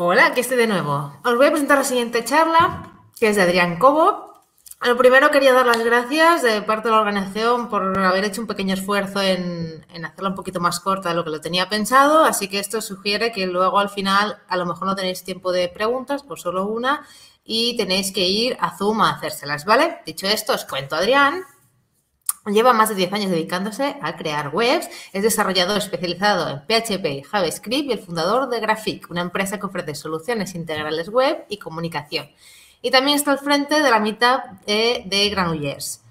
Hola, aquí estoy de nuevo. Os voy a presentar la siguiente charla, que es de Adrián Cobo. Lo primero quería dar las gracias de parte de la organización por haber hecho un pequeño esfuerzo en, hacerla un poquito más corta de lo que lo tenía pensado, así que esto sugiere que luego al final a lo mejor no tenéis tiempo de preguntas, por pues solo una, y tenéis que ir a Zoom a hacérselas, ¿vale? Dicho esto, os cuento, Adrián, Lleva más de 10 años dedicándose a crear webs, es desarrollador especializado en PHP y JavaScript y el fundador de Graphic, una empresa que ofrece soluciones integrales web y comunicación. Y también está al frente de la mitad eh, de Granollers,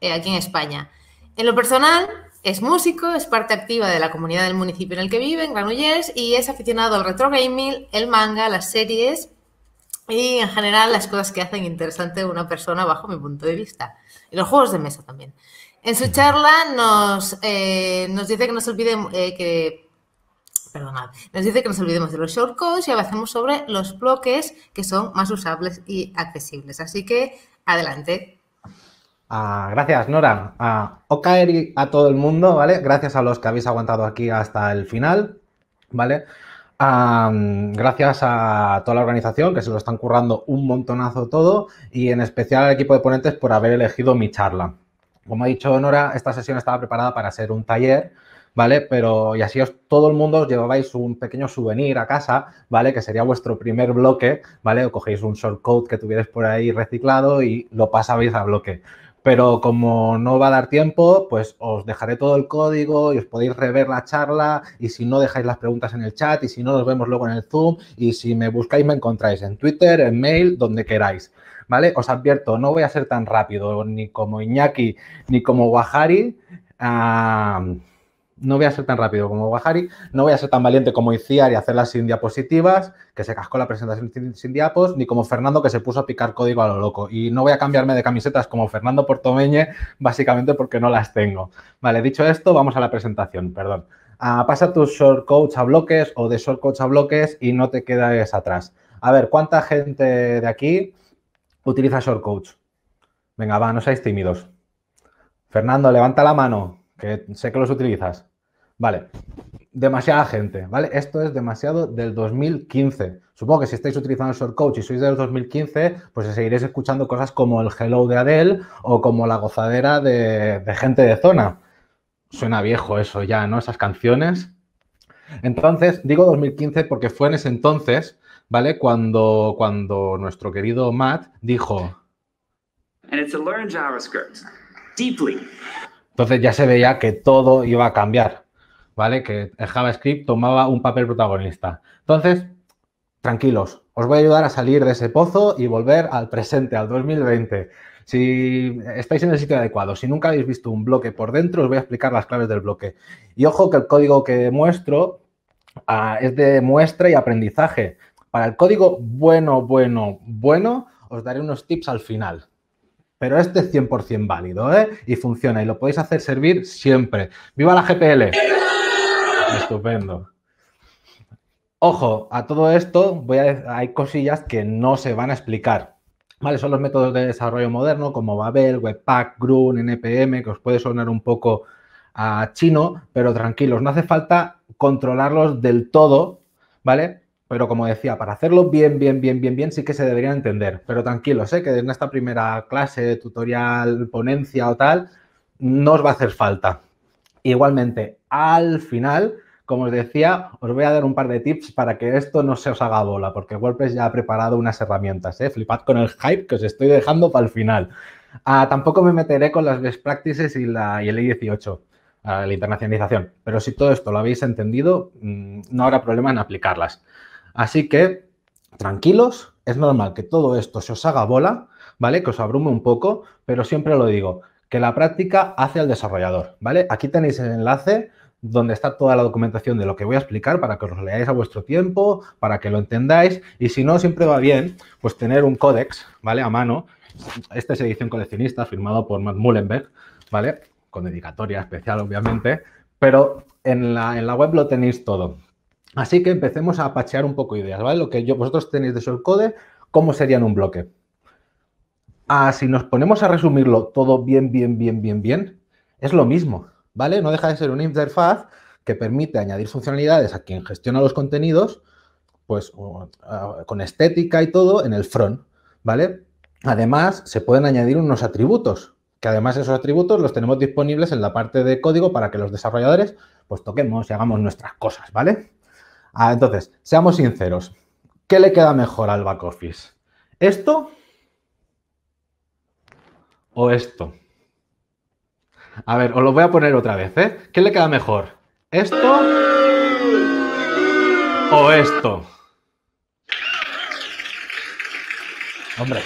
eh, aquí en España. En lo personal, es músico, es parte activa de la comunidad del municipio en el que vive, en Granollers, y es aficionado al retro gaming, el manga, las series y en general las cosas que hacen interesante una persona bajo mi punto de vista. Y los juegos de mesa también. En su charla nos, eh, dice que nos olvidemos eh, que nos dice que nos olvidemos de los shortcodes y avancemos sobre los bloques que son más usables y accesibles. Así que adelante. Ah, gracias, Nora. Ah, y a todo el mundo, ¿vale? Gracias a los que habéis aguantado aquí hasta el final, ¿vale? Ah, gracias a toda la organización que se lo están currando un montonazo todo y en especial al equipo de ponentes por haber elegido mi charla, como ha dicho Nora, esta sesión estaba preparada para ser un taller, ¿vale? Pero y así os, todo el mundo os llevabais un pequeño souvenir a casa, ¿vale? Que sería vuestro primer bloque, ¿vale? O cogéis un shortcode que tuvierais por ahí reciclado y lo pasabais a bloque. Pero como no va a dar tiempo, pues os dejaré todo el código y os podéis rever la charla. Y si no, dejáis las preguntas en el chat. Y si no, nos vemos luego en el Zoom. Y si me buscáis, me encontráis en Twitter, en mail, donde queráis. Os advierto, no voy a ser tan rápido, ni como Iñaki, ni como Guajari. Ah, no voy a ser tan rápido como Guajari, no voy a ser tan valiente como Iciar y hacerlas sin diapositivas, que se cascó la presentación sin, diapos, ni como Fernando que se puso a picar código a lo loco. Y no voy a cambiarme de camisetas como Fernando Portomeñe, básicamente porque no las tengo. Vale, dicho esto, vamos a la presentación, perdón. Ah, pasa tu short coach a bloques o de short coach a bloques y no te quedes atrás. A ver, ¿cuánta gente de aquí utiliza coach Venga, va, no seáis tímidos. Fernando, levanta la mano, que sé que los utilizas. Vale, demasiada gente, ¿vale? Esto es demasiado del 2015. Supongo que si estáis utilizando short coach y sois del 2015, pues seguiréis escuchando cosas como el hello de Adele o como la gozadera de, de gente de zona. Suena viejo eso ya, ¿no? Esas canciones. Entonces, digo 2015 porque fue en ese entonces ¿vale? Cuando, nuestro querido Matt dijo... Entonces ya se veía que todo iba a cambiar, ¿vale? Que el JavaScript tomaba un papel protagonista. Entonces, tranquilos, os voy a ayudar a salir de ese pozo y volver al presente, al 2020. Si estáis en el sitio adecuado, si nunca habéis visto un bloque por dentro, os voy a explicar las claves del bloque. Y ojo que el código que muestro ah, es de muestra y aprendizaje. Para el código bueno, bueno, bueno, os daré unos tips al final. Pero este es 100% válido ¿eh? y funciona y lo podéis hacer servir siempre. ¡Viva la GPL! Estupendo. Ojo, a todo esto hay cosillas que no se van a explicar. ¿Vale? Son los métodos de desarrollo moderno como Babel, Webpack, Grun, NPM, que os puede sonar un poco a chino, pero tranquilos, no hace falta controlarlos del todo, ¿vale? Pero como decía, para hacerlo bien, bien, bien, bien, bien, sí que se debería entender. Pero tranquilos, que en esta primera clase, tutorial, ponencia o tal, no os va a hacer falta. Igualmente, al final, como os decía, os voy a dar un par de tips para que esto no se os haga bola, porque WordPress ya ha preparado unas herramientas. ¿eh? Flipad con el hype que os estoy dejando para el final. Ah, tampoco me meteré con las best practices y, la, y el e I18, ah, la internacionalización. Pero si todo esto lo habéis entendido, mm, no habrá problema en aplicarlas. Así que, tranquilos, es normal que todo esto se os haga bola, ¿vale? Que os abrume un poco, pero siempre lo digo, que la práctica hace al desarrollador, ¿vale? Aquí tenéis el enlace donde está toda la documentación de lo que voy a explicar para que os leáis a vuestro tiempo, para que lo entendáis y si no, siempre va bien, pues tener un códex, ¿vale? A mano. Esta es edición coleccionista firmado por Matt Mullenberg, ¿vale? Con dedicatoria especial, obviamente, pero en la web lo tenéis todo. Así que empecemos a apachear un poco ideas, ¿vale? Lo que yo, vosotros tenéis de code, cómo serían un bloque. Ah, si nos ponemos a resumirlo todo bien, bien, bien, bien, bien, es lo mismo, ¿vale? No deja de ser una interfaz que permite añadir funcionalidades a quien gestiona los contenidos, pues con estética y todo en el front, ¿vale? Además, se pueden añadir unos atributos, que además esos atributos los tenemos disponibles en la parte de código para que los desarrolladores pues toquemos y hagamos nuestras cosas, ¿vale? Ah, entonces, seamos sinceros. ¿Qué le queda mejor al back office? ¿Esto o esto? A ver, os lo voy a poner otra vez, ¿eh? ¿Qué le queda mejor? ¿Esto o esto? Hombre,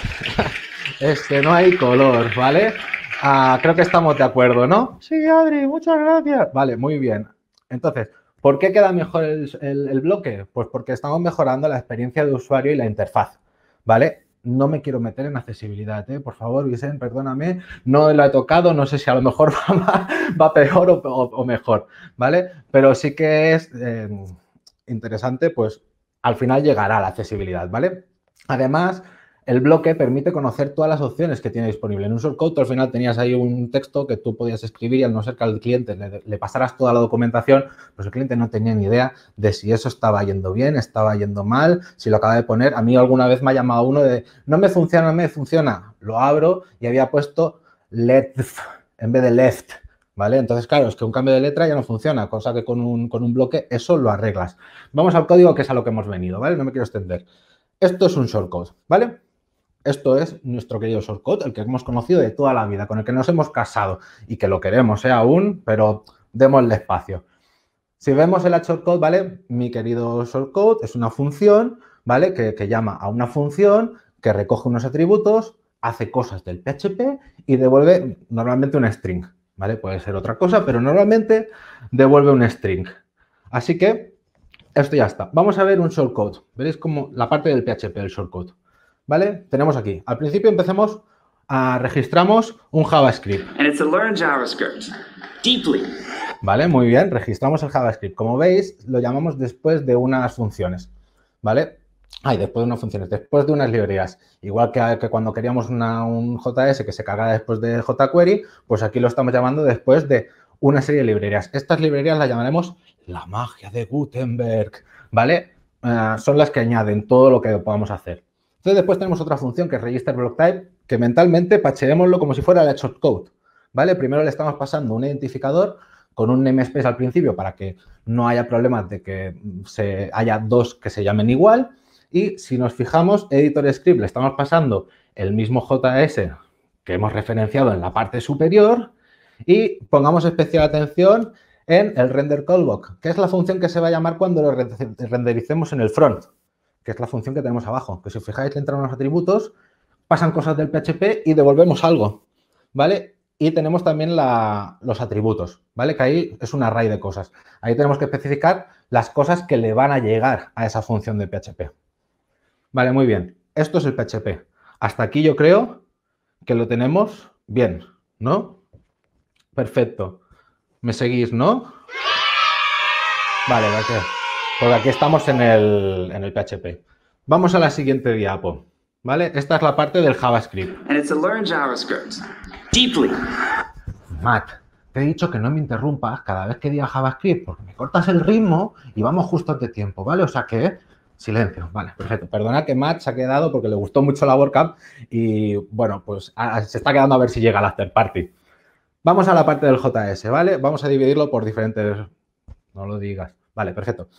Este no hay color, ¿vale? Ah, creo que estamos de acuerdo, ¿no? Sí, Adri, muchas gracias. Vale, muy bien. Entonces, ¿Por qué queda mejor el, bloque? Pues porque estamos mejorando la experiencia de usuario y la interfaz, ¿vale? no me quiero meter en accesibilidad, ¿eh? por favor, Vicente, perdóname, no lo he tocado, no sé si a lo mejor va, peor o, mejor, ¿vale? Pero sí que es eh, interesante, pues al final llegará la accesibilidad, ¿vale? Además, el bloque permite conocer todas las opciones que tiene disponible. En un shortcode al final tenías ahí un texto que tú podías escribir y al no ser que al cliente le, pasaras toda la documentación, pues el cliente no tenía ni idea de si eso estaba yendo bien, estaba yendo mal, si lo acaba de poner. A mí alguna vez me ha llamado uno de, no me funciona, no me funciona. Lo abro y había puesto left en vez de left. ¿Vale? Entonces, claro, es que un cambio de letra ya no funciona, cosa que con un, bloque eso lo arreglas. Vamos al código que es a lo que hemos venido, ¿vale? No me quiero extender. Esto es un shortcode, ¿vale? Esto es nuestro querido shortcode, el que hemos conocido de toda la vida, con el que nos hemos casado y que lo queremos ¿eh? aún, pero démosle espacio. Si vemos el shortcode, ¿vale? Mi querido shortcode es una función, ¿vale? Que, llama a una función que recoge unos atributos, hace cosas del PHP y devuelve normalmente un string, ¿vale? Puede ser otra cosa, pero normalmente devuelve un string. Así que esto ya está. Vamos a ver un shortcode. Veréis como la parte del PHP, el shortcode. ¿vale? Tenemos aquí. Al principio empecemos a ah, registramos un JavaScript. Vale, muy bien, registramos el JavaScript. Como veis, lo llamamos después de unas funciones, ¿vale? Hay después de unas funciones, después de unas librerías. Igual que, cuando queríamos un JS que se cargara después de jQuery, pues aquí lo estamos llamando después de una serie de librerías. Estas librerías las llamaremos la magia de Gutenberg, ¿vale? Ah, son las que añaden todo lo que podamos hacer. Entonces después tenemos otra función que es register que mentalmente pacheémoslo como si fuera la shortcode, ¿vale? Primero le estamos pasando un identificador con un namespace al principio para que no haya problemas de que haya dos que se llamen igual. Y si nos fijamos, editor script le estamos pasando el mismo JS que hemos referenciado en la parte superior y pongamos especial atención en el render callback, que es la función que se va a llamar cuando lo rendericemos en el front que es la función que tenemos abajo. Que si os fijáis, le entran unos atributos, pasan cosas del PHP y devolvemos algo, ¿vale? Y tenemos también los atributos, ¿vale? Que ahí es un array de cosas. Ahí tenemos que especificar las cosas que le van a llegar a esa función de PHP. Vale, muy bien. Esto es el PHP. Hasta aquí yo creo que lo tenemos bien, ¿no? Perfecto. ¿Me seguís, no? Vale, gracias. Porque aquí estamos en el, PHP. Vamos a la siguiente diapo. ¿Vale? Esta es la parte del JavaScript. And it's a learn JavaScript. Deeply. Matt, te he dicho que no me interrumpas cada vez que diga JavaScript porque me cortas el ritmo y vamos justo ante tiempo, ¿vale? O sea que silencio. Vale, perfecto. Perdona que Matt se ha quedado porque le gustó mucho la WordCamp y bueno, pues ah, se está quedando a ver si llega al after party. Vamos a la parte del JS, ¿vale? Vamos a dividirlo por diferentes. No lo digas. Vale, perfecto.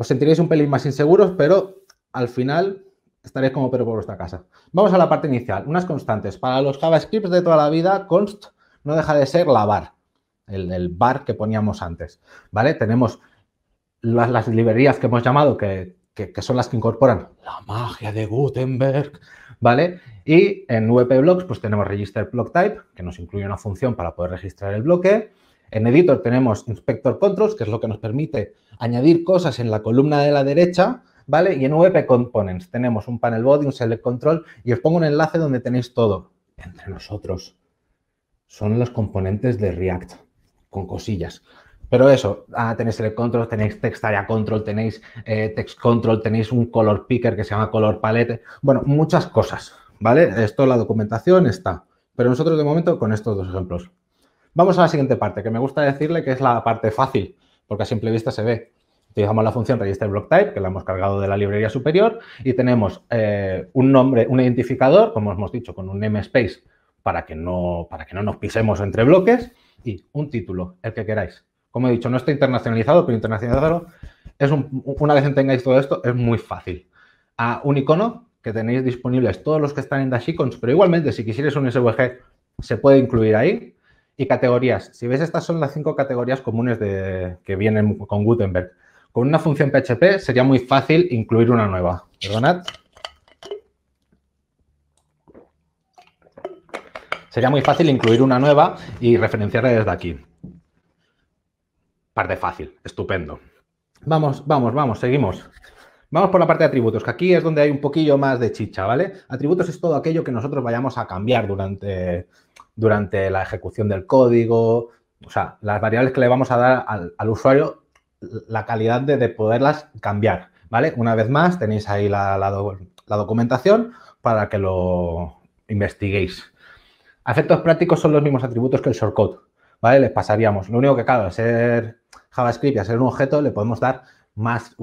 Os sentiréis un pelín más inseguros, pero al final estaréis como pero por vuestra casa. Vamos a la parte inicial, unas constantes. Para los Javascript de toda la vida, const no deja de ser la bar, el, el bar que poníamos antes, ¿vale? Tenemos las, librerías que hemos llamado, que, son las que incorporan la magia de Gutenberg, ¿vale? Y en VP Blocks, pues tenemos register block type, que nos incluye una función para poder registrar el bloque. En editor tenemos inspector controls, que es lo que nos permite añadir cosas en la columna de la derecha, ¿vale? Y en VP components tenemos un panel body, un select control y os pongo un enlace donde tenéis todo. Entre nosotros son los componentes de React con cosillas. Pero eso, ah, tenéis el control, tenéis text area control, tenéis eh, text control, tenéis un color picker que se llama color palette. Bueno, muchas cosas, ¿vale? Esto la documentación está. Pero nosotros de momento con estos dos ejemplos. Vamos a la siguiente parte, que me gusta decirle que es la parte fácil, porque a simple vista se ve. Utilizamos la función register block type, que la hemos cargado de la librería superior, y tenemos eh, un nombre, un identificador, como hemos dicho, con un namespace para que, no, para que no nos pisemos entre bloques, y un título, el que queráis. Como he dicho, no está internacionalizado, pero internacionalizado es una vez tengáis todo esto, es muy fácil. un icono que tenéis disponibles todos los que están en Dashicons, pero igualmente si quisierais un SVG se puede incluir ahí. Y categorías. Si ves, estas son las cinco categorías comunes de, que vienen con Gutenberg. Con una función PHP sería muy fácil incluir una nueva. Perdonad. Sería muy fácil incluir una nueva y referenciarla desde aquí. Parte fácil, estupendo. Vamos, vamos, vamos, seguimos. Vamos por la parte de atributos, que aquí es donde hay un poquillo más de chicha, ¿vale? Atributos es todo aquello que nosotros vayamos a cambiar durante, durante la ejecución del código, o sea, las variables que le vamos a dar al, usuario, la calidad de, poderlas cambiar, ¿vale? Una vez más, tenéis ahí la, documentación para que lo investiguéis. Efectos prácticos son los mismos atributos que el shortcode. ¿vale? Les pasaríamos. Lo único que, claro, al ser JavaScript y ser un objeto, le podemos dar más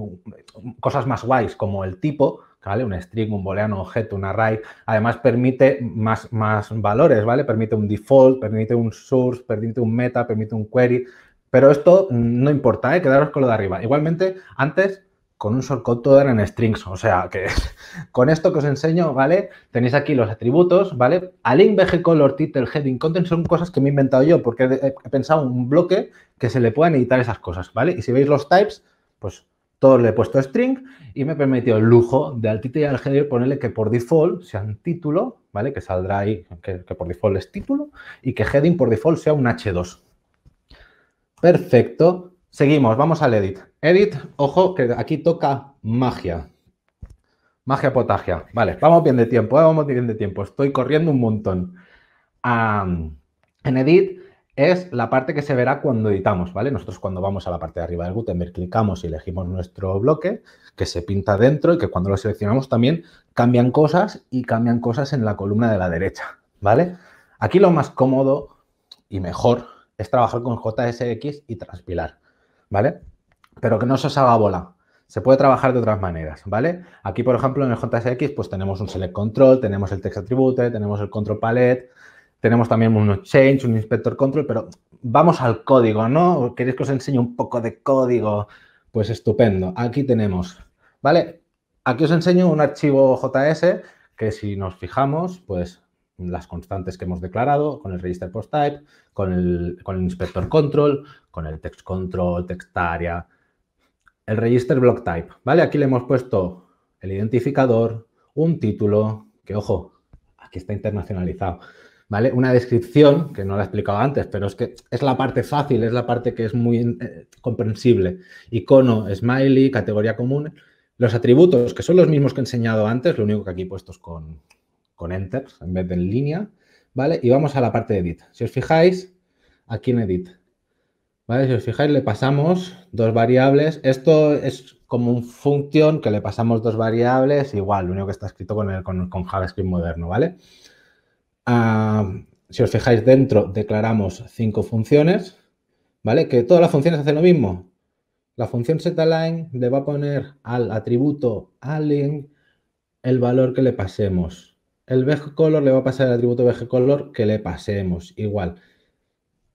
cosas más guays, como el tipo, ¿vale? Un string, un booleano, un objeto, un array. Además, permite más, más valores, ¿vale? Permite un default, permite un source, permite un meta, permite un query. Pero esto no importa, ¿eh? quedaros con lo de arriba. Igualmente, antes con un shortcode todo eran strings. O sea que con esto que os enseño, ¿vale? Tenéis aquí los atributos, ¿vale? link, BG, color, title, heading, content son cosas que me he inventado yo porque he pensado un bloque que se le puedan editar esas cosas, ¿vale? Y si veis los types, pues todos le he puesto string y me he permitido el lujo de al título y al heading ponerle que por default sea un título, ¿vale? Que saldrá ahí, que, que por default es título y que heading por default sea un H2. Perfecto. Seguimos, vamos al edit. Edit, ojo, que aquí toca magia. Magia potagia. Vale, vamos bien de tiempo, eh, vamos bien de tiempo. Estoy corriendo un montón. en edit es la parte que se verá cuando editamos, ¿vale? Nosotros cuando vamos a la parte de arriba del Gutenberg clicamos y elegimos nuestro bloque que se pinta dentro y que cuando lo seleccionamos también cambian cosas y cambian cosas en la columna de la derecha, ¿vale? Aquí lo más cómodo y mejor es trabajar con JSX y transpilar. ¿vale? Pero que no se os haga bola. Se puede trabajar de otras maneras, ¿vale? Aquí, por ejemplo, en el JSX, pues tenemos un select control, tenemos el text attribute, tenemos el control palette, tenemos también un change, un inspector control, pero vamos al código, ¿no? ¿Queréis que os enseñe un poco de código? Pues estupendo. Aquí tenemos, ¿vale? Aquí os enseño un archivo JS que si nos fijamos, pues las constantes que hemos declarado, con el register post type, con el, con el inspector control, con el text control, text el register block type, ¿vale? Aquí le hemos puesto el identificador, un título, que ojo, aquí está internacionalizado, ¿vale? Una descripción, que no la he explicado antes, pero es que es la parte fácil, es la parte que es muy eh, comprensible. Icono, smiley, categoría común. Los atributos, que son los mismos que he enseñado antes, lo único que aquí puestos con, con Enter en vez de en línea, ¿vale? Y vamos a la parte de Edit. Si os fijáis, aquí en Edit, ¿vale? Si os fijáis, le pasamos dos variables. Esto es como un función que le pasamos dos variables, igual, lo único que está escrito con, con, JavaScript moderno, ¿vale? Ah, si os fijáis dentro, declaramos cinco funciones, ¿vale? Que todas las funciones hacen lo mismo. La función setAlign le va a poner al atributo align el valor que le pasemos el BG Color le va a pasar el atributo BG Color que le pasemos igual.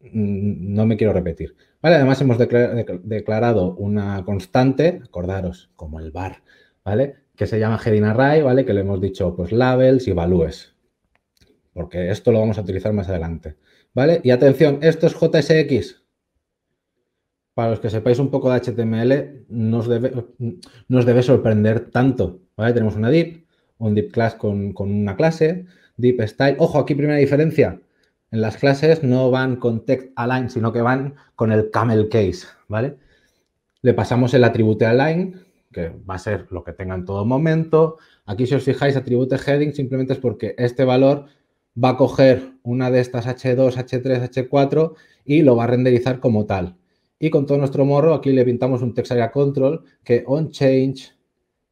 Mm, no me quiero repetir. Vale, además hemos declarado una constante, acordaros, como el bar, ¿vale? Que se llama heading array, ¿vale? Que le hemos dicho pues labels y values. Porque esto lo vamos a utilizar más adelante. ¿Vale? Y atención, esto es JSX. Para los que sepáis un poco de HTML, no os debe, sorprender tanto. ¿Vale? Tenemos una div, un deep class con, una clase, deep style. Ojo, aquí primera diferencia. En las clases no van con text align, sino que van con el camel case, ¿vale? Le pasamos el atributo align, que va a ser lo que tenga en todo momento. Aquí si os fijáis, atribute heading simplemente es porque este valor va a coger una de estas H2, H3, H4 y lo va a renderizar como tal. Y con todo nuestro morro, aquí le pintamos un text area control que on change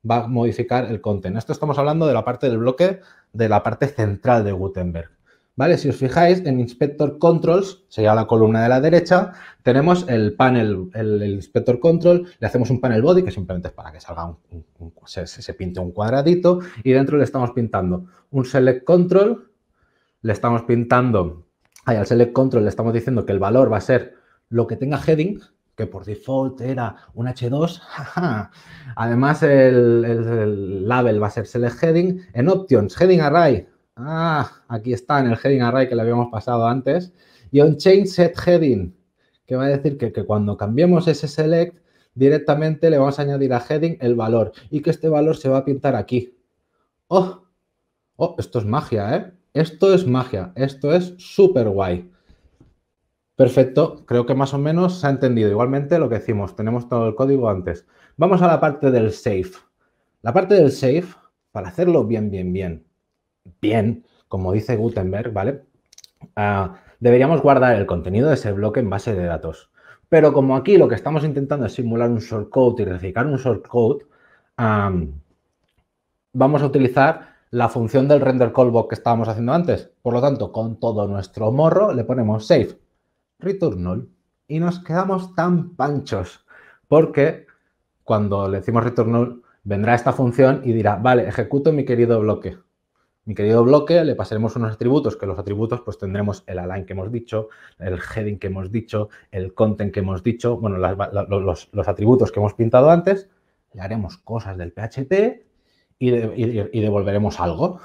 va a modificar el content. Esto estamos hablando de la parte del bloque, de la parte central de Gutenberg. ¿Vale? Si os fijáis, en Inspector Controls, sería la columna de la derecha, tenemos el panel, el, Inspector Control, le hacemos un panel body, que simplemente es para que salga un, se, pinte un cuadradito, y dentro le estamos pintando un Select Control, le estamos pintando, al Select Control le estamos diciendo que el valor va a ser lo que tenga heading, que por default era un H2. Además, el, label va a ser select heading. En options, heading array. Ah, aquí está en el heading array que le habíamos pasado antes. Y on change set heading, que va a decir que, que cuando cambiemos ese select, directamente le vamos a añadir a heading el valor y que este valor se va a pintar aquí. ¡Oh! ¡Oh! Esto es magia, ¿eh? Esto es magia. Esto es súper guay. Perfecto, creo que más o menos se ha entendido. Igualmente lo que decimos, tenemos todo el código antes. Vamos a la parte del safe. La parte del safe, para hacerlo bien, bien, bien, bien, como dice Gutenberg, ¿vale? Ah, deberíamos guardar el contenido de ese bloque en base de datos. Pero como aquí lo que estamos intentando es simular un shortcode y replicar un shortcode, vamos a utilizar la función del render callback que estábamos haciendo antes. Por lo tanto, con todo nuestro morro le ponemos save null y nos quedamos tan panchos porque cuando le decimos null vendrá esta función y dirá, vale, ejecuto mi querido bloque. Mi querido bloque le pasaremos unos atributos, que los atributos pues tendremos el align que hemos dicho, el heading que hemos dicho, el content que hemos dicho, bueno, los, atributos que hemos pintado antes, le haremos cosas del PHP y devolveremos algo.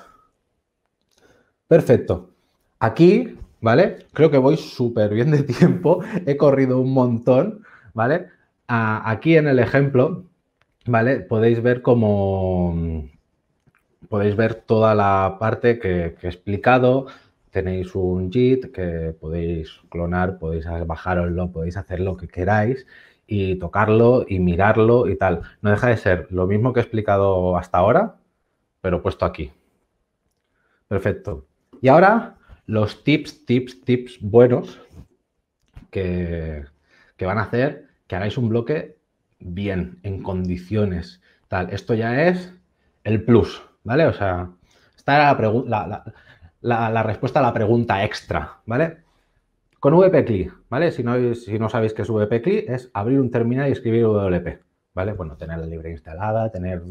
Perfecto. Aquí ¿vale? Creo que voy súper bien de tiempo, he corrido un montón, ¿vale? aquí en el ejemplo, ¿vale? Podéis ver cómo... Podéis ver toda la parte que, que he explicado, tenéis un JIT que podéis clonar, podéis bajaroslo, podéis hacer lo que queráis y tocarlo y mirarlo y tal. No deja de ser lo mismo que he explicado hasta ahora, pero puesto aquí. Perfecto. Y ahora los tips, tips, tips buenos que, van a hacer que hagáis un bloque bien, en condiciones, tal. Esto ya es el plus, ¿vale? O sea, esta la, respuesta a la pregunta extra, ¿vale? Con VPCLI, ¿vale? Si no, si no sabéis qué es VPCLI, es abrir un terminal y escribir WP, ¿vale? Bueno, tener la libre instalada, tener...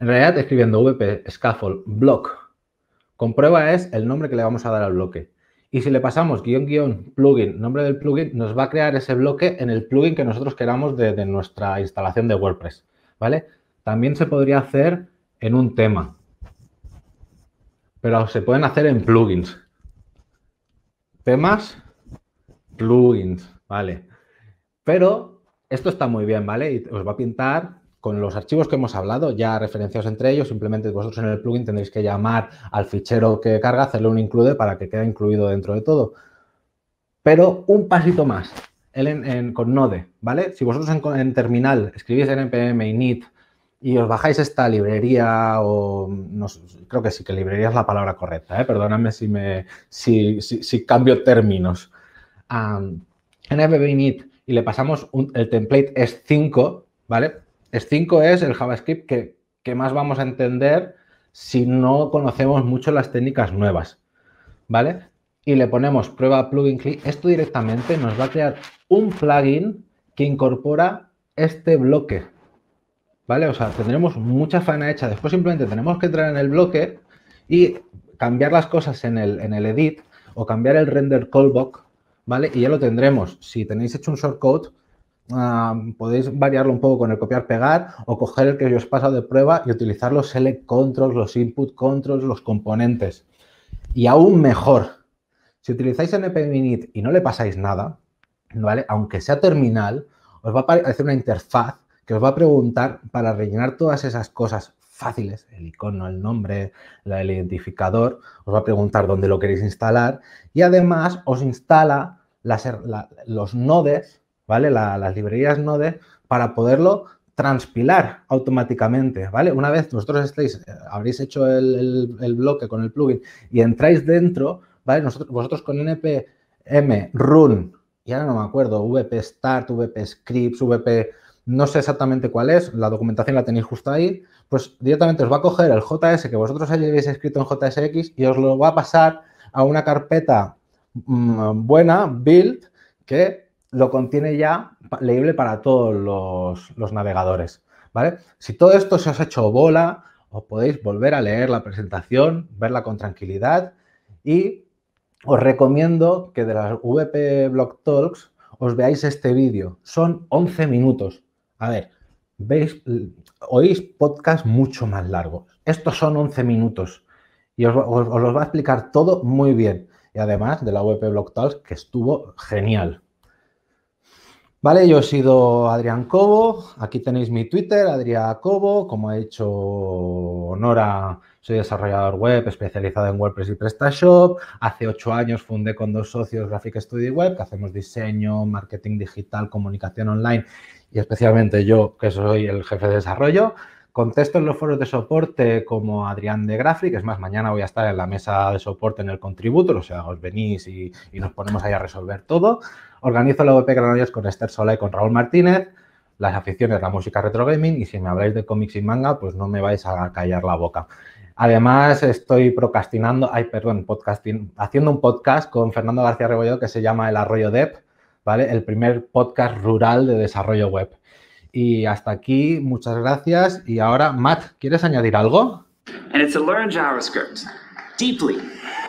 En realidad, escribiendo VP Scaffold Block Comprueba es el nombre que le vamos a dar al bloque. Y si le pasamos guión guión plugin, nombre del plugin, nos va a crear ese bloque en el plugin que nosotros queramos de, nuestra instalación de WordPress. ¿Vale? También se podría hacer en un tema. Pero se pueden hacer en plugins. Temas, plugins, ¿vale? Pero esto está muy bien, ¿vale? Y os va a pintar con los archivos que hemos hablado, ya referenciados entre ellos, simplemente vosotros en el plugin tendréis que llamar al fichero que carga, hacerle un include para que quede incluido dentro de todo. Pero un pasito más, con Node, ¿vale? Si vosotros en, terminal escribís npm init y os bajáis esta librería o no, creo que sí que librería es la palabra correcta, ¿eh? perdóname si, me, si, cambio términos. Npm init y le pasamos el template es 5, ¿vale? S5 es el JavaScript que, más vamos a entender si no conocemos mucho las técnicas nuevas, ¿vale? Y le ponemos prueba plugin click. Esto directamente nos va a crear un plugin que incorpora este bloque, ¿vale? O sea, tendremos mucha faena hecha. Después simplemente tenemos que entrar en el bloque y cambiar las cosas en el, en el edit o cambiar el render callback, ¿vale? Y ya lo tendremos. Si tenéis hecho un shortcode, Ah, podéis variarlo un poco con el copiar-pegar o coger el que yo os paso de prueba y utilizar los select controls, los input controls, los componentes. Y aún mejor, si utilizáis init y no le pasáis nada, ¿vale? aunque sea terminal, os va a aparecer una interfaz que os va a preguntar para rellenar todas esas cosas fáciles, el icono, el nombre, el identificador, os va a preguntar dónde lo queréis instalar y además os instala los nodes ¿vale? las librerías Node para poderlo transpilar automáticamente, ¿vale? Una vez vosotros estéis, eh, habréis hecho el, bloque con el plugin y entráis dentro, ¿vale? vosotros con npm run, y ahora no me acuerdo, vp start, vp scripts, vp, no sé exactamente cuál es, la documentación la tenéis justo ahí, pues directamente os va a coger el JS que vosotros hayáis escrito en JSX y os lo va a pasar a una carpeta mm, buena, build, que lo contiene ya leíble para todos los, navegadores. ¿vale? Si todo esto se os ha hecho bola, os podéis volver a leer la presentación, verla con tranquilidad y os recomiendo que de las VP Blog Talks os veáis este vídeo. Son 11 minutos. A ver, veis, oís podcast mucho más largo. Estos son 11 minutos y os, los va a explicar todo muy bien. Y además de la VP Blog Talks, que estuvo genial. Vale, yo he sido Adrián Cobo, aquí tenéis mi Twitter, Adrián Cobo, como ha dicho Nora, soy desarrollador web especializado en WordPress y PrestaShop. Hace ocho años fundé con dos socios Graphic Studio Web, que hacemos diseño, marketing digital, comunicación online y especialmente yo, que soy el jefe de desarrollo. Contesto en los foros de soporte como Adrián de que es más, mañana voy a estar en la mesa de soporte en el contributo, o sea, os venís y, nos ponemos ahí a resolver todo. Organizo la OP Canarias con Esther Sola y con Raúl Martínez, las aficiones, la música retro gaming y si me habláis de cómics y manga, pues no me vais a callar la boca. Además, estoy procrastinando, ay, perdón, podcasting, haciendo un podcast con Fernando García Rebollo que se llama El Arroyo DEP, ¿vale? El primer podcast rural de desarrollo web. Y hasta aquí, muchas gracias. Y ahora, Matt, ¿quieres añadir algo? And it's a learn JavaScript. Deeply.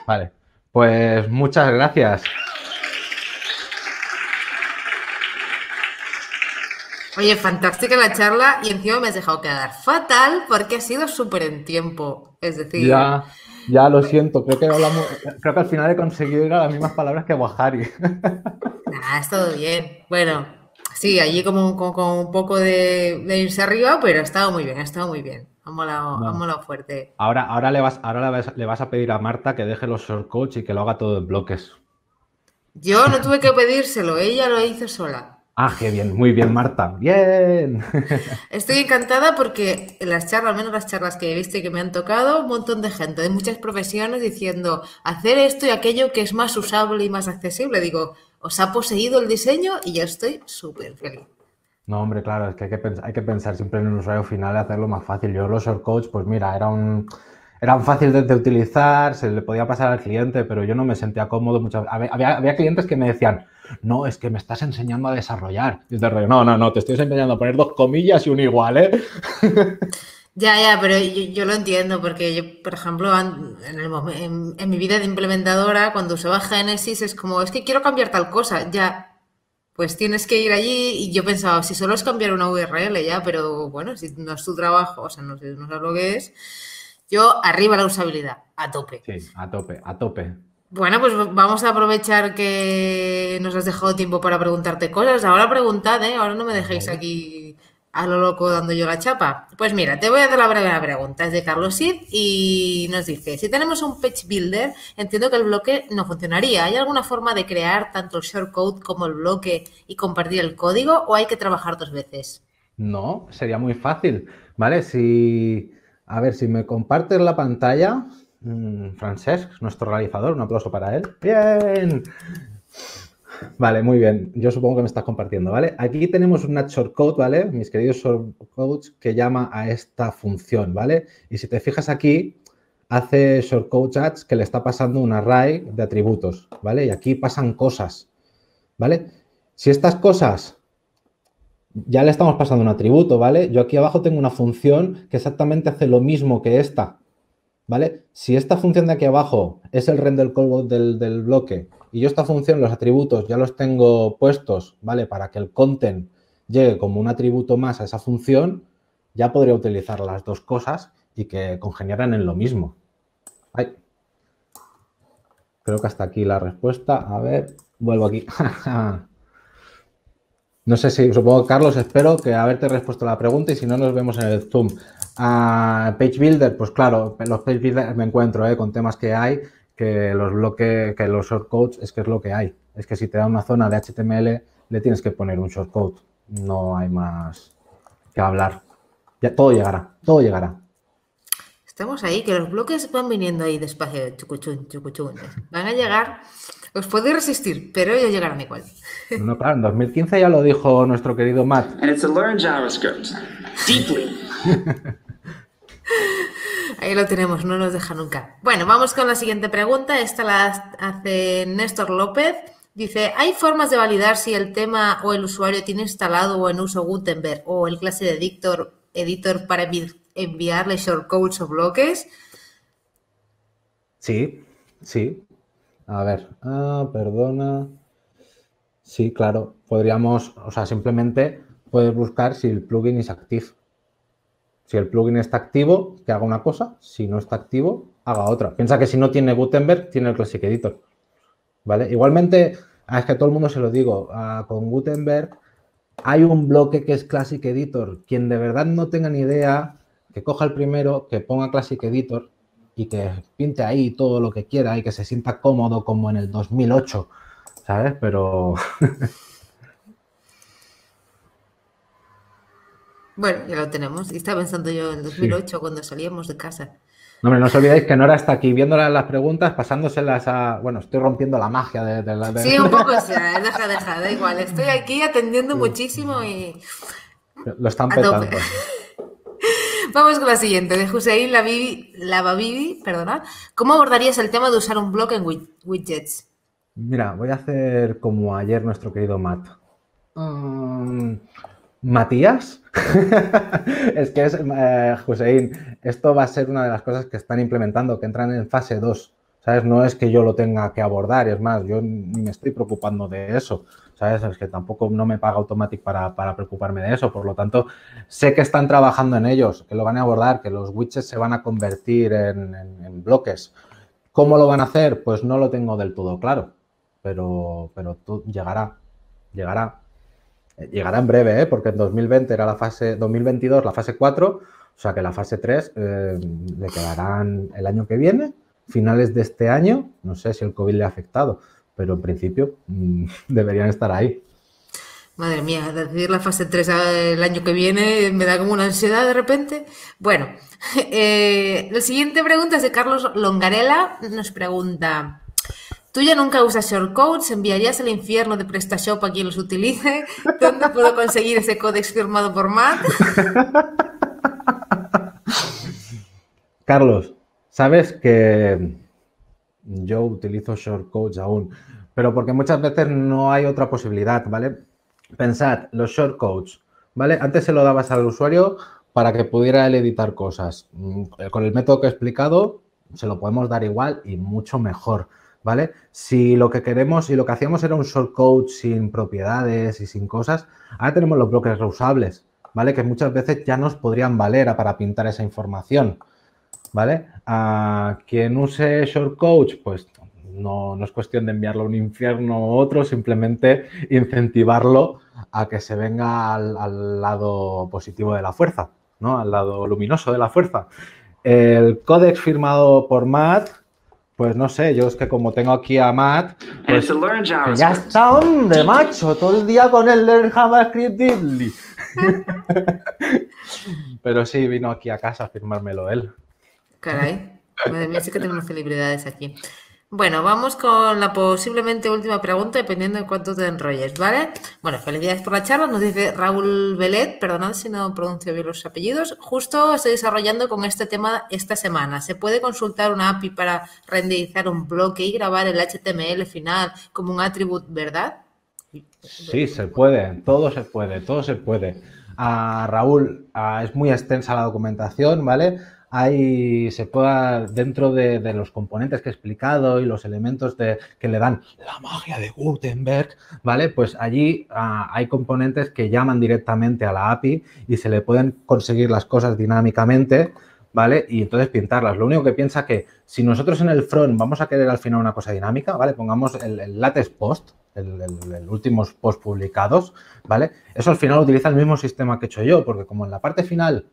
Vale, pues muchas gracias. Oye, fantástica la charla y encima me has dejado quedar fatal porque ha sido súper en tiempo. Es decir. Ya, ya lo siento. Creo que, al final he conseguido ir a las mismas palabras que Guajari. Nah, es todo bien. Bueno, Sí, allí como, con un poco de, irse arriba, pero ha estado muy bien, ha estado muy bien. Ha molado, fuerte. Ahora, ahora, le, vas, ahora le, vas, a pedir a Marta que deje los coach y que lo haga todo en bloques. Yo no tuve que pedírselo, ella lo hizo sola. Ah, qué bien, muy bien, Marta. Bien. Estoy encantada porque en las charlas, al menos las charlas que he visto y que me han tocado, un montón de gente de muchas profesiones diciendo hacer esto y aquello que es más usable y más accesible. Digo, os ha poseído el diseño y yo estoy súper feliz. No, hombre, claro, es que hay que, pensar, siempre en el usuario final y hacerlo más fácil. Yo los coach pues mira, era un, eran fáciles de, utilizar, se le podía pasar al cliente, pero yo no me sentía cómodo muchas Había, clientes que me decían, no, es que me estás enseñando a desarrollar. Y es de no, no, no, te estoy enseñando a poner dos comillas y un igual, ¿eh? Ya, ya, pero yo, lo entiendo, porque yo, por ejemplo, en, mi vida de implementadora, cuando usaba Genesis, es como, es que quiero cambiar tal cosa, ya, pues tienes que ir allí y yo pensaba, si solo es cambiar una URL, ya, pero bueno, si no es tu trabajo, o sea, no, sé, sabes lo que es, yo arriba la usabilidad, a tope. Sí, a tope, a tope. Bueno, pues vamos a aprovechar que nos has dejado tiempo para preguntarte cosas. Ahora preguntad, ¿eh? Ahora no me dejéis aquí a lo loco dando yo la chapa? Pues mira, te voy a dar la pregunta. Es de Carlos Sid y nos dice, si tenemos un page builder, entiendo que el bloque no funcionaría. ¿Hay alguna forma de crear tanto el shortcode como el bloque y compartir el código o hay que trabajar dos veces? No, sería muy fácil, ¿vale? Si, a ver, si me compartes la pantalla, mm, Francesc, nuestro realizador, un aplauso para él. Bien. Vale, muy bien. Yo supongo que me estás compartiendo, ¿vale? Aquí tenemos una shortcode, ¿vale? Mis queridos shortcodes que llama a esta función, ¿vale? Y si te fijas aquí, hace shortcode Ads que le está pasando un array de atributos, ¿vale? Y aquí pasan cosas, ¿vale? Si estas cosas ya le estamos pasando un atributo, ¿vale? Yo aquí abajo tengo una función que exactamente hace lo mismo que esta, ¿vale? Si esta función de aquí abajo es el render callback del bloque y yo esta función, los atributos, ya los tengo puestos, ¿vale? Para que el content llegue como un atributo más a esa función, ya podría utilizar las dos cosas y que congeniaran en lo mismo. Creo que hasta aquí la respuesta. A ver, vuelvo aquí. no sé si, supongo, Carlos, espero que haberte respuesto la pregunta y si no, nos vemos en el Zoom. a ah, page Builder, pues claro, los Page Builder me encuentro ¿eh? con temas que hay que los bloques, que los shortcodes es que es lo que hay. Es que si te da una zona de HTML, le tienes que poner un shortcode. No hay más que hablar. Ya todo llegará, todo llegará. Estamos ahí, que los bloques van viniendo ahí despacio, chucuchun, chucuchun. Van a llegar, os podéis resistir, pero ellos llegarán igual. No, claro, en 2015 ya lo dijo nuestro querido Matt. And it's a learn JavaScript. Deeply. lo tenemos, no nos deja nunca. Bueno, vamos con la siguiente pregunta. Esta la hace Néstor López. Dice, ¿hay formas de validar si el tema o el usuario tiene instalado o en uso Gutenberg o el clase de editor, editor para enviarle shortcodes o bloques? Sí, sí. A ver, ah, perdona. Sí, claro. Podríamos, o sea, simplemente puedes buscar si el plugin es activo si el plugin está activo, que haga una cosa. Si no está activo, haga otra. Piensa que si no tiene Gutenberg, tiene el Classic Editor. ¿Vale? Igualmente, ah, es que a todo el mundo se lo digo, ah, con Gutenberg hay un bloque que es Classic Editor. Quien de verdad no tenga ni idea, que coja el primero, que ponga Classic Editor y que pinte ahí todo lo que quiera y que se sienta cómodo como en el 2008, ¿sabes? Pero... Bueno, ya lo tenemos. Y estaba pensando yo en 2008 cuando salíamos de casa. No, hombre, no os olvidéis que Nora está aquí viendo las preguntas, pasándoselas a. Bueno, estoy rompiendo la magia de. la, Sí, un poco, o sea, deja, deja, da igual. Estoy aquí atendiendo muchísimo y. Lo están petando. Vamos con la siguiente, de la Lavavivi, perdona. ¿Cómo abordarías el tema de usar un blog en widgets? Mira, voy a hacer como ayer nuestro querido Matt. Mm. Mm. Matías, es que es, eh, esto va a ser una de las cosas que están implementando, que entran en fase 2. ¿Sabes? No es que yo lo tenga que abordar, es más, yo ni me estoy preocupando de eso. ¿Sabes? Es que tampoco no me paga Automatic para, preocuparme de eso. Por lo tanto, sé que están trabajando en ellos, que lo van a abordar, que los widgets se van a convertir en, bloques. ¿Cómo lo van a hacer? Pues no lo tengo del todo claro, pero, pero tú, llegará, llegará llegará en breve, ¿eh? porque en 2020 era la fase, 2022 la fase 4, o sea que la fase 3 eh, le quedarán el año que viene, finales de este año, no sé si el COVID le ha afectado, pero en principio mm, deberían estar ahí. Madre mía, decir la fase 3 el año que viene me da como una ansiedad de repente. Bueno, eh, la siguiente pregunta es de Carlos Longarela, nos pregunta... Tú ya nunca usas shortcodes, enviarías el infierno de PrestaShop a quien los utilice. ¿Dónde puedo conseguir ese código firmado por Matt? Carlos, sabes que yo utilizo shortcodes aún, pero porque muchas veces no hay otra posibilidad, ¿vale? Pensad, los shortcodes, ¿vale? Antes se lo dabas al usuario para que pudiera él editar cosas. Mm, con el método que he explicado, se lo podemos dar igual y mucho mejor. ¿vale? Si lo que queremos y lo que hacíamos era un short code sin propiedades y sin cosas, ahora tenemos los bloques reusables, ¿vale? Que muchas veces ya nos podrían valer para pintar esa información, ¿vale? A quien use short code, pues no, no es cuestión de enviarlo a un infierno u otro, simplemente incentivarlo a que se venga al, al lado positivo de la fuerza, ¿no? Al lado luminoso de la fuerza. El códex firmado por Matt pues no sé, yo es que como tengo aquí a Matt, pues ya está donde, macho, todo el día con el Learn JavaScript Pero sí, vino aquí a casa a firmármelo él. Caray, madre mía, sí que unas celebridades aquí. Bueno, vamos con la posiblemente última pregunta, dependiendo de cuánto te enrolles, ¿vale? Bueno, felicidades por la charla, nos dice Raúl Belet, perdonad si no pronuncio bien los apellidos. Justo estoy desarrollando con este tema esta semana. ¿Se puede consultar una API para renderizar un bloque y grabar el HTML final como un atributo, verdad? Sí, se puede, todo se puede, todo se puede. Ah, Raúl, ah, es muy extensa la documentación, ¿vale? hay, se pueda, dentro de, los componentes que he explicado y los elementos de, que le dan la magia de Gutenberg, ¿vale? Pues allí ah, hay componentes que llaman directamente a la API y se le pueden conseguir las cosas dinámicamente, ¿vale? Y entonces pintarlas. Lo único que piensa que si nosotros en el front vamos a querer al final una cosa dinámica, ¿vale? Pongamos el, latest post, el, último últimos post publicados, ¿vale? Eso al final utiliza el mismo sistema que he hecho yo, porque como en la parte final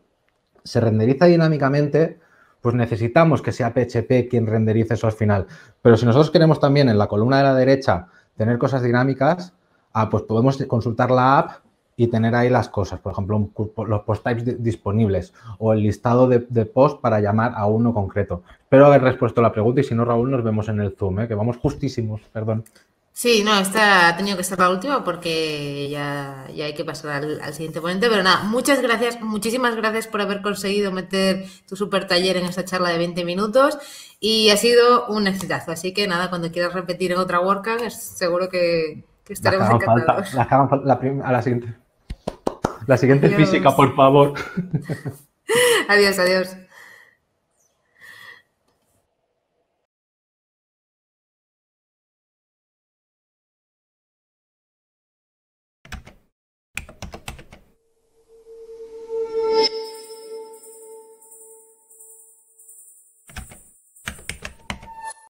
se renderiza dinámicamente, pues necesitamos que sea PHP quien renderice eso al final. Pero si nosotros queremos también en la columna de la derecha tener cosas dinámicas, ah, pues podemos consultar la app y tener ahí las cosas, por ejemplo, los post types disponibles o el listado de, post para llamar a uno concreto. Espero haber respuesto la pregunta y si no, Raúl, nos vemos en el Zoom, ¿eh? que vamos justísimos, perdón. Sí, no, esta ha tenido que ser la última porque ya, hay que pasar al, siguiente ponente. Pero nada, muchas gracias, muchísimas gracias por haber conseguido meter tu super taller en esta charla de 20 minutos y ha sido un exitazo. Así que nada, cuando quieras repetir en otra WordCamp, seguro que, estaremos la encantados. a la siguiente. La siguiente física, por favor. adiós, adiós.